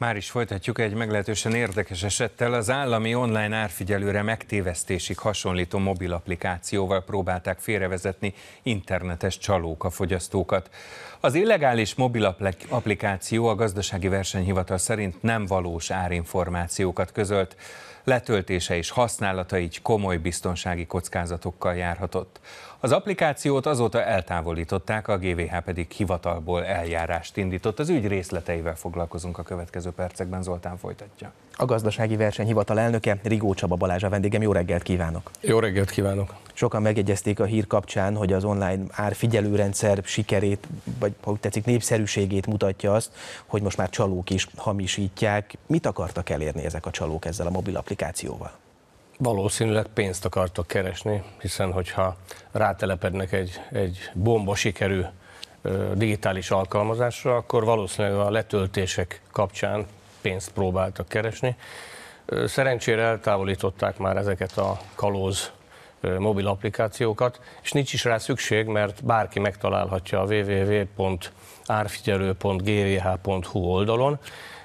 Már is folytatjuk egy meglehetősen érdekes esettel. Az állami online árfigyelőre megtévesztésig hasonlító mobil applikációval próbálták félrevezetni internetes csalók a fogyasztókat. Az illegális mobil applikáció a gazdasági versenyhivatal szerint nem valós árinformációkat közölt. Letöltése és használata így komoly biztonsági kockázatokkal járhatott. Az applikációt azóta eltávolították, a GVH pedig hivatalból eljárást indított. Az ügy részleteivel foglalkozunk a következő következő percekben Zoltán folytatja. A gazdasági versenyhivatal elnöke Rigó Csaba Balázs a vendégem. Jó reggelt kívánok! Jó reggelt kívánok! Sokan megjegyezték a hír kapcsán, hogy az online árfigyelőrendszer sikerét, vagy ha úgy tetszik, népszerűségét mutatja azt, hogy most már csalók is hamisítják. Mit akartak elérni ezek a csalók ezzel a mobil applikációval? Valószínűleg pénzt akartak keresni, hiszen hogyha rátelepednek egy, egy bomba sikerű digitális alkalmazásra, akkor valószínűleg a letöltések kapcsán pénzt próbáltak keresni. Szerencsére eltávolították már ezeket a kalóz mobil applikációkat, és nincs is rá szükség, mert bárki megtalálhatja a www.árfigyelő.gvh.hu oldalon,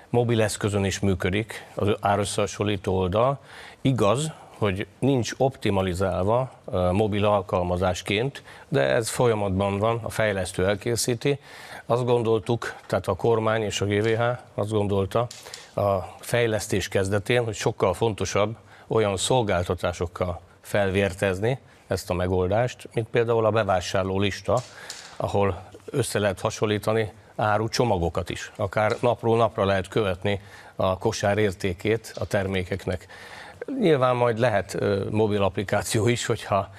mobileszközön is működik az árösszehasonlító oldal. Igaz, hogy nincs optimalizálva mobil alkalmazásként, de ez folyamatban van, a fejlesztő elkészíti. Azt gondoltuk, tehát a kormány és a GVH azt gondolta a fejlesztés kezdetén, hogy sokkal fontosabb olyan szolgáltatásokkal felvértezni ezt a megoldást, mint például a bevásárló lista, ahol össze lehet hasonlítani áru csomagokat is. Akár napról napra lehet követni a kosár értékét a termékeknek. Nyilván majd lehet mobil applikáció is, hogyha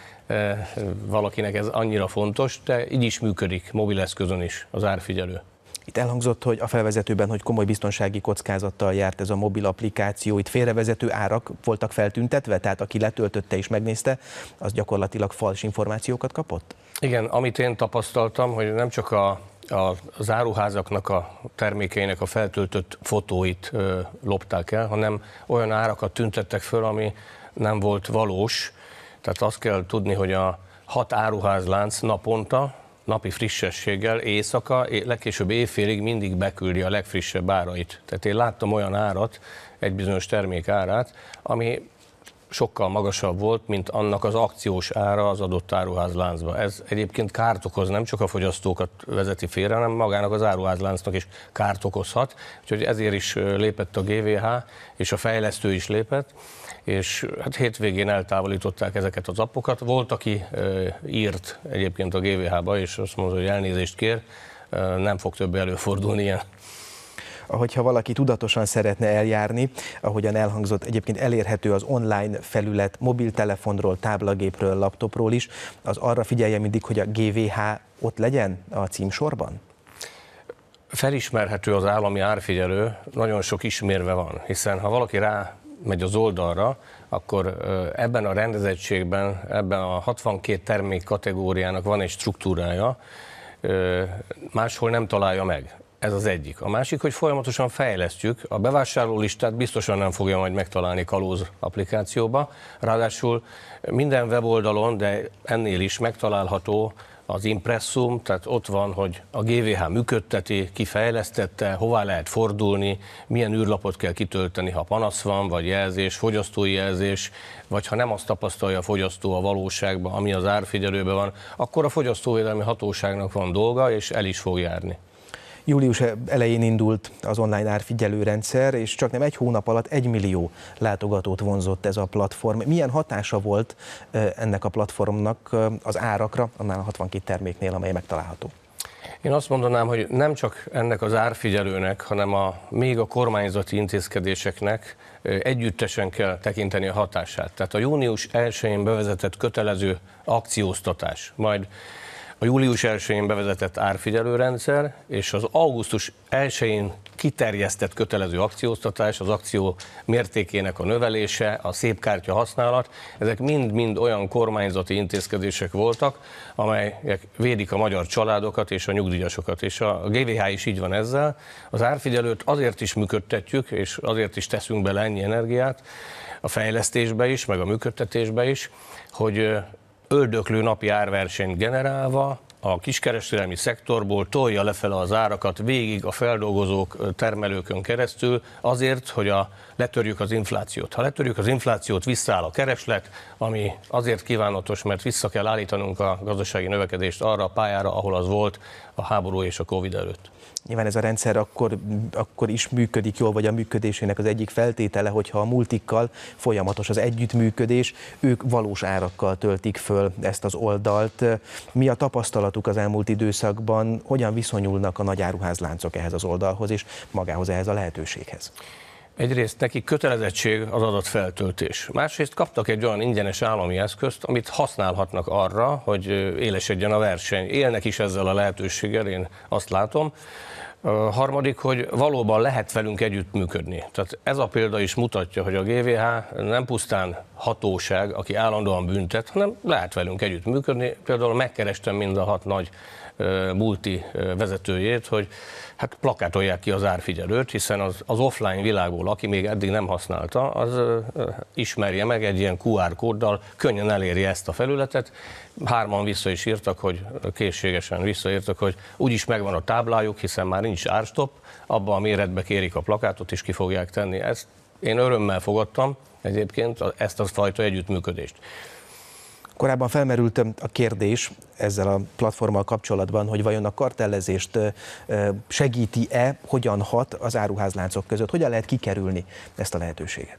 valakinek ez annyira fontos, de így is működik mobileszközön is az árfigyelő. Itt elhangzott, hogy a felvezetőben, hogy komoly biztonsági kockázattal járt ez a mobil applikáció, itt félrevezető árak voltak feltüntetve, tehát aki letöltötte és megnézte, az gyakorlatilag fals információkat kapott? Igen, amit én tapasztaltam, hogy nem csak a az áruházaknak a termékeinek a feltöltött fotóit lopták el, hanem olyan árakat tüntettek föl, ami nem volt valós. Tehát azt kell tudni, hogy a hat áruházlánc naponta, napi frissességgel éjszaka, legkésőbb éjfélig mindig beküldi a legfrissebb árait. Tehát én láttam olyan árat, egy bizonyos termék árát, ami sokkal magasabb volt, mint annak az akciós ára az adott áruházláncba. Ez egyébként kárt okoz, nem csak a fogyasztókat vezeti félre, hanem magának az áruházláncnak is kárt okozhat. Úgyhogy ezért is lépett a GVH, és a fejlesztő is lépett és hát hétvégén eltávolították ezeket az appokat. Volt, aki írt egyébként a GVH-ba, és azt mondta, hogy elnézést kér, nem fog többé előfordulni ilyen hogyha valaki tudatosan szeretne eljárni, ahogyan elhangzott, egyébként elérhető az online felület mobiltelefonról, táblagépről, laptopról is, az arra figyelje mindig, hogy a GVH ott legyen a címsorban? Felismerhető az állami árfigyelő, nagyon sok ismérve van, hiszen ha valaki rá megy az oldalra, akkor ebben a rendezettségben, ebben a 62 termék kategóriának van egy struktúrája, máshol nem találja meg. Ez az egyik. A másik, hogy folyamatosan fejlesztjük. A bevásárló listát biztosan nem fogja majd megtalálni Kalóz applikációba. Ráadásul minden weboldalon, de ennél is megtalálható az impresszum, tehát ott van, hogy a GVH működteti, ki fejlesztette, hová lehet fordulni, milyen űrlapot kell kitölteni, ha panasz van, vagy jelzés, fogyasztói jelzés, vagy ha nem azt tapasztalja a fogyasztó a valóságban, ami az árfigyelőben van, akkor a fogyasztóvédelmi hatóságnak van dolga, és el is fog járni. Július elején indult az online árfigyelő rendszer, és csak nem egy hónap alatt egy millió látogatót vonzott ez a platform. Milyen hatása volt ennek a platformnak az árakra, annál a 62 terméknél, amely megtalálható? Én azt mondanám, hogy nem csak ennek az árfigyelőnek, hanem a, még a kormányzati intézkedéseknek együttesen kell tekinteni a hatását. Tehát a június 1-én bevezetett kötelező akcióztatás, majd a július 1-én bevezetett árfigyelőrendszer és az augusztus 1-én kiterjesztett kötelező akcióztatás, az akció mértékének a növelése, a szép kártya használat, ezek mind-mind olyan kormányzati intézkedések voltak, amelyek védik a magyar családokat és a nyugdíjasokat. És a GVH is így van ezzel. Az árfigyelőt azért is működtetjük, és azért is teszünk bele ennyi energiát, a fejlesztésbe is, meg a működtetésbe is, hogy Ördöklő napi árversenyt generálva, a kiskereskedelmi szektorból tolja lefele az árakat végig a feldolgozók termelőkön keresztül azért, hogy a, letörjük az inflációt. Ha letörjük az inflációt, visszaáll a kereslet, ami azért kívánatos, mert vissza kell állítanunk a gazdasági növekedést arra a pályára, ahol az volt a háború és a Covid előtt nyilván ez a rendszer akkor, akkor is működik jól, vagy a működésének az egyik feltétele, hogyha a multikkal folyamatos az együttműködés, ők valós árakkal töltik föl ezt az oldalt. Mi a tapasztalat tapasztalatuk az elmúlt időszakban, hogyan viszonyulnak a nagy áruházláncok ehhez az oldalhoz és magához ehhez a lehetőséghez. Egyrészt neki kötelezettség az adatfeltöltés. Másrészt kaptak egy olyan ingyenes állami eszközt, amit használhatnak arra, hogy élesedjen a verseny. Élnek is ezzel a lehetőséggel, én azt látom. Harmadik, hogy valóban lehet velünk együttműködni. Tehát ez a példa is mutatja, hogy a GVH nem pusztán hatóság, aki állandóan büntet, hanem lehet velünk együttműködni. Például megkerestem mind a hat nagy multi vezetőjét, hogy hát plakátolják ki az árfigyelőt, hiszen az, az offline világból, aki még eddig nem használta, az ismerje meg egy ilyen QR kóddal, könnyen eléri ezt a felületet. Hárman vissza is írtak, hogy készségesen visszaírtak, hogy úgyis megvan a táblájuk, hiszen már nincs árstop, abban a méretbe kérik a plakátot, és ki fogják tenni. Ezt én örömmel fogadtam egyébként ezt a fajta együttműködést. Korábban felmerült a kérdés ezzel a platformmal kapcsolatban, hogy vajon a kartellezést segíti-e, hogyan hat az áruházláncok között, hogyan lehet kikerülni ezt a lehetőséget?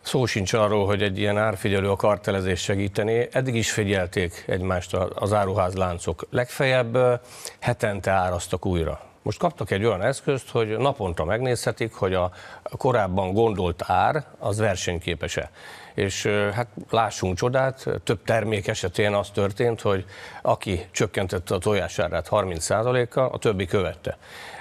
Szó sincs arról, hogy egy ilyen árfigyelő a kartelezés segítené. Eddig is figyelték egymást az áruházláncok. Legfeljebb hetente árasztak újra most kaptak egy olyan eszközt, hogy naponta megnézhetik, hogy a korábban gondolt ár az versenyképes-e. És hát lássunk csodát, több termék esetén az történt, hogy aki csökkentette a tojásárát 30%-kal, a többi követte.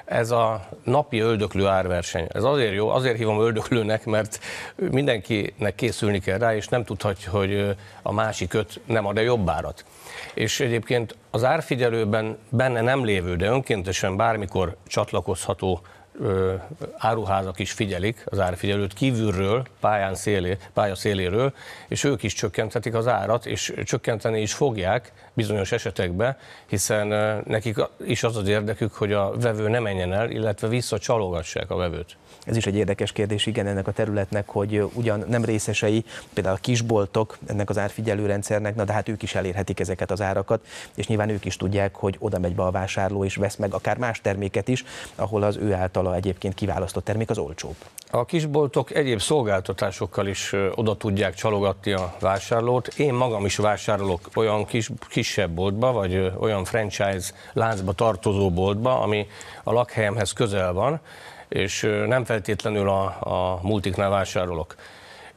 Ez a napi öldöklő árverseny, ez azért jó, azért hívom öldöklőnek, mert mindenkinek készülni kell rá, és nem tudhatja, hogy a másik öt nem ad-e jobb árat és egyébként az árfigyelőben benne nem lévő, de önkéntesen bármikor csatlakozható ö, áruházak is figyelik az árfigyelőt kívülről, pályán szélé, pálya széléről, és ők is csökkenthetik az árat, és csökkenteni is fogják, bizonyos esetekben, hiszen nekik is az az érdekük, hogy a vevő ne menjen el, illetve visszacsalogassák a vevőt. Ez is egy érdekes kérdés, igen, ennek a területnek, hogy ugyan nem részesei, például a kisboltok ennek az árfigyelő rendszernek, na de hát ők is elérhetik ezeket az árakat, és nyilván ők is tudják, hogy oda megy be a vásárló, és vesz meg akár más terméket is, ahol az ő általa egyébként kiválasztott termék az olcsóbb. A kisboltok egyéb szolgáltatásokkal is oda tudják csalogatni a vásárlót. Én magam is vásárolok olyan kis, kisebb boltba, vagy olyan franchise láncba tartozó boltba, ami a lakhelyemhez közel van, és nem feltétlenül a, a multiknál vásárolok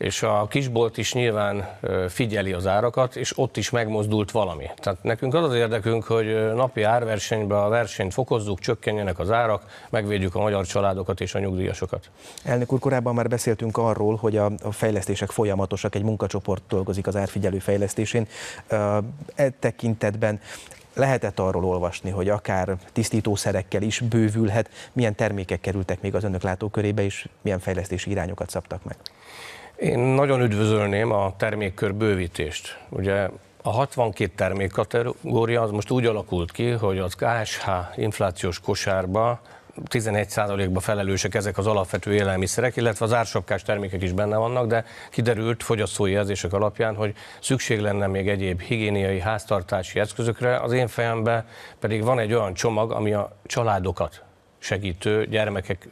és a kisbolt is nyilván figyeli az árakat, és ott is megmozdult valami. Tehát nekünk az az érdekünk, hogy napi árversenyben a versenyt fokozzuk, csökkenjenek az árak, megvédjük a magyar családokat és a nyugdíjasokat. Elnök úr, korábban már beszéltünk arról, hogy a fejlesztések folyamatosak, egy munkacsoport dolgozik az árfigyelő fejlesztésén. E tekintetben lehetett arról olvasni, hogy akár tisztítószerekkel is bővülhet, milyen termékek kerültek még az önök látókörébe, és milyen fejlesztési irányokat szabtak meg? Én nagyon üdvözölném a termékkör bővítést. Ugye a 62 termék kategória az most úgy alakult ki, hogy az KSH inflációs kosárba 11%-ba felelősek ezek az alapvető élelmiszerek, illetve az ársapkás termékek is benne vannak, de kiderült fogyasztói jelzések alapján, hogy szükség lenne még egyéb higiéniai, háztartási eszközökre, az én fejemben pedig van egy olyan csomag, ami a családokat segítő, gyermekek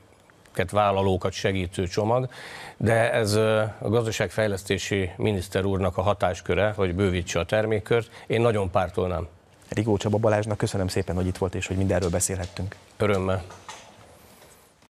vállalókat segítő csomag, de ez a gazdaságfejlesztési miniszter úrnak a hatásköre, hogy bővítse a termékkört. Én nagyon pártolnám. Rigó Csaba Balázsnak köszönöm szépen, hogy itt volt és hogy mindenről beszélhettünk. Örömmel.